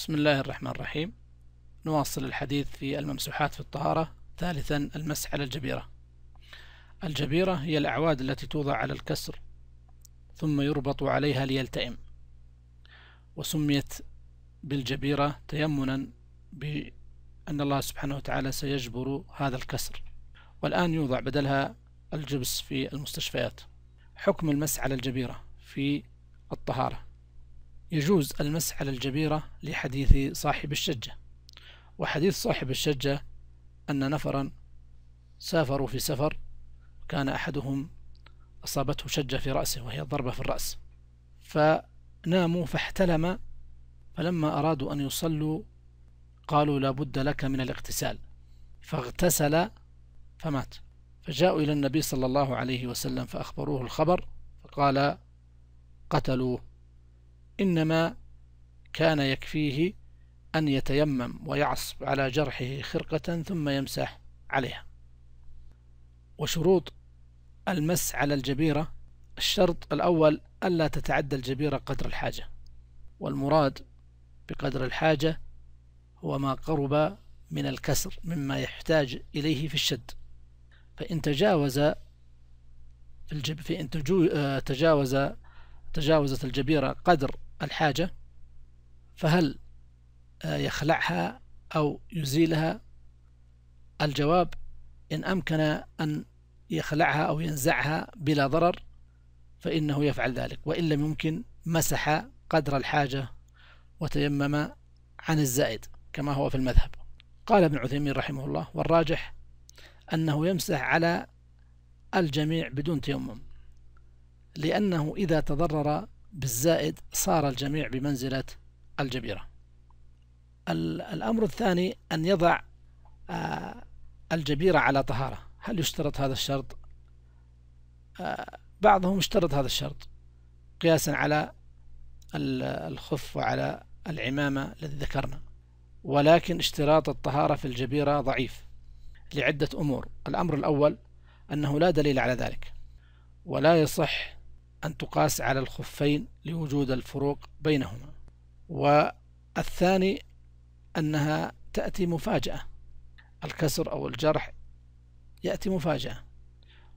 بسم الله الرحمن الرحيم نواصل الحديث في الممسوحات في الطهارة ثالثا المسح على الجبيرة الجبيرة هي الأعواد التي توضع على الكسر ثم يربط عليها ليلتئم وسميت بالجبيرة تيمنا بأن الله سبحانه وتعالى سيجبر هذا الكسر والآن يوضع بدلها الجبس في المستشفيات حكم المسح على الجبيرة في الطهارة يجوز المسح على الجبيرة لحديث صاحب الشجة وحديث صاحب الشجة أن نفرا سافروا في سفر كان أحدهم أصابته شجة في رأسه وهي الضربة في الرأس فناموا فاحتلم فلما أرادوا أن يصلوا قالوا لا بد لك من الاغتسال فاغتسل فمات فجاءوا إلى النبي صلى الله عليه وسلم فأخبروه الخبر فقال قتلوه إنما كان يكفيه أن يتيمم ويعصب على جرحه خرقة ثم يمسح عليها وشروط المس على الجبيرة الشرط الأول ألا تتعدى الجبيرة قدر الحاجة والمراد بقدر الحاجة هو ما قرب من الكسر مما يحتاج إليه في الشد فإن تجاوز الجب فإن آه، تجاوز تجاوزت الجبيرة قدر الحاجة فهل آه، يخلعها أو يزيلها الجواب إن أمكن أن يخلعها أو ينزعها بلا ضرر فإنه يفعل ذلك وإن لم يمكن مسح قدر الحاجة وتيمم عن الزائد كما هو في المذهب قال ابن عثيمين رحمه الله والراجح أنه يمسح على الجميع بدون تيمم لأنه إذا تضرر بالزائد صار الجميع بمنزلة الجبيرة الأمر الثاني أن يضع الجبيرة على طهارة هل يشترط هذا الشرط؟ بعضهم اشترط هذا الشرط قياسا على الخف وعلى العمامة الذي ذكرنا ولكن اشتراط الطهارة في الجبيرة ضعيف لعدة أمور الأمر الأول أنه لا دليل على ذلك ولا يصح أن تقاس على الخفين لوجود الفروق بينهما والثاني أنها تأتي مفاجأة الكسر أو الجرح يأتي مفاجأة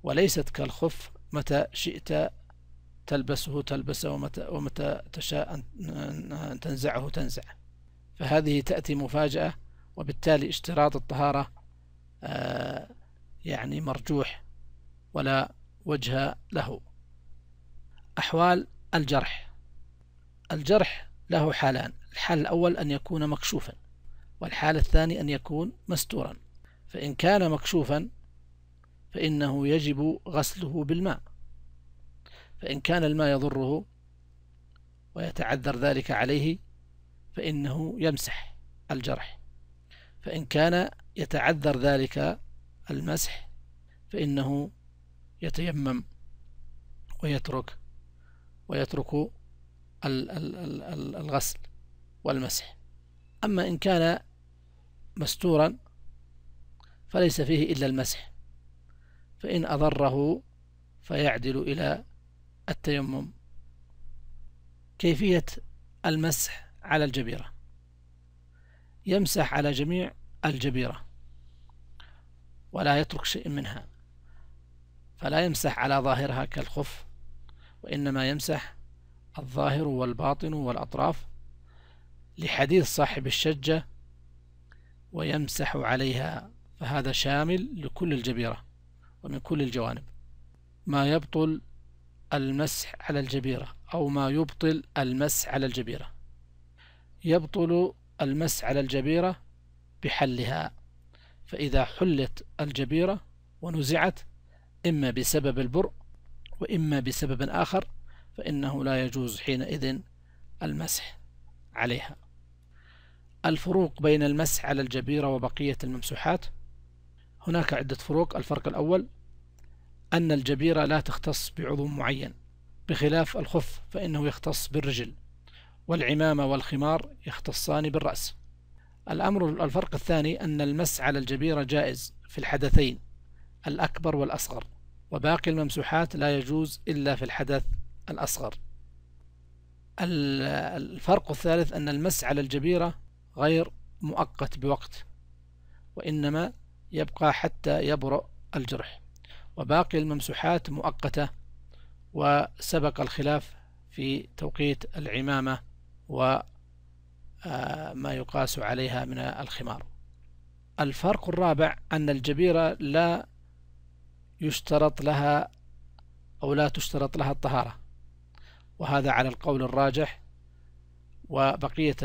وليست كالخف متى شئت تلبسه تلبسه ومتى, ومتى تشاء أن تنزعه تنزع فهذه تأتي مفاجأة وبالتالي اشتراط الطهارة آه، يعني مرجوح ولا وجه له أحوال الجرح الجرح له حالان الحال الأول أن يكون مكشوفا والحال الثاني أن يكون مستورا فإن كان مكشوفا فإنه يجب غسله بالماء فإن كان الماء يضره ويتعذر ذلك عليه فإنه يمسح الجرح فإن كان يتعذر ذلك المسح فإنه يتيمم ويترك ويترك الغسل والمسح أما إن كان مستورا فليس فيه إلا المسح فإن أضره فيعدل إلى التيمم كيفية المسح على الجبيرة يمسح على جميع الجبيرة ولا يترك شيء منها فلا يمسح على ظاهرها كالخف وإنما يمسح الظاهر والباطن والأطراف لحديث صاحب الشجة ويمسح عليها فهذا شامل لكل الجبيرة ومن كل الجوانب ما يبطل المسح على الجبيرة أو ما يبطل المسح على الجبيرة يبطل المسح على الجبيرة بحلها فإذا حلت الجبيرة ونزعت إما بسبب البرء وإما بسبب آخر فإنه لا يجوز حينئذ المسح عليها الفروق بين المسح على الجبيرة وبقية الممسوحات هناك عدة فروق الفرق الأول أن الجبيرة لا تختص بعضو معين بخلاف الخف فإنه يختص بالرجل والعمامة والخمار يختصان بالرأس الأمر الفرق الثاني أن المس على الجبيرة جائز في الحدثين الأكبر والأصغر وباقي الممسوحات لا يجوز إلا في الحدث الأصغر الفرق الثالث أن المس على الجبيرة غير مؤقت بوقت وإنما يبقى حتى يبرأ الجرح وباقي الممسوحات مؤقتة وسبق الخلاف في توقيت العمامة وما آه، يقاس عليها من الخمار الفرق الرابع أن الجبيرة لا يشترط لها أو لا تشترط لها الطهارة وهذا على القول الراجح وبقية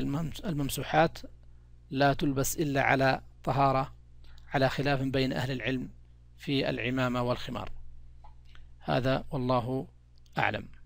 الممسوحات لا تلبس إلا على طهارة على خلاف بين أهل العلم في العمامة والخمار هذا والله أعلم